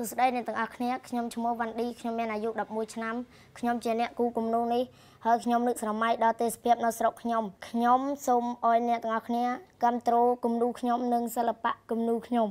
សួស្តីអ្នកទាំងអស់គ្នាខ្ញុំឈ្មោះវ៉ាន់ឌីខ្ញុំមានអាយុ11ឆ្នាំខ្ញុំជាអ្នកគូគំនូនេះហើយខ្ញុំនឹកស្រមៃដល់ទេសភាពនៅស្រុកខ្ញុំខ្ញុំសូមអោយអ្នកទាំងអស់គ្នាគាំទ្រគំនូខ្ញុំនិងសិល្បៈគំនូខ្ញុំ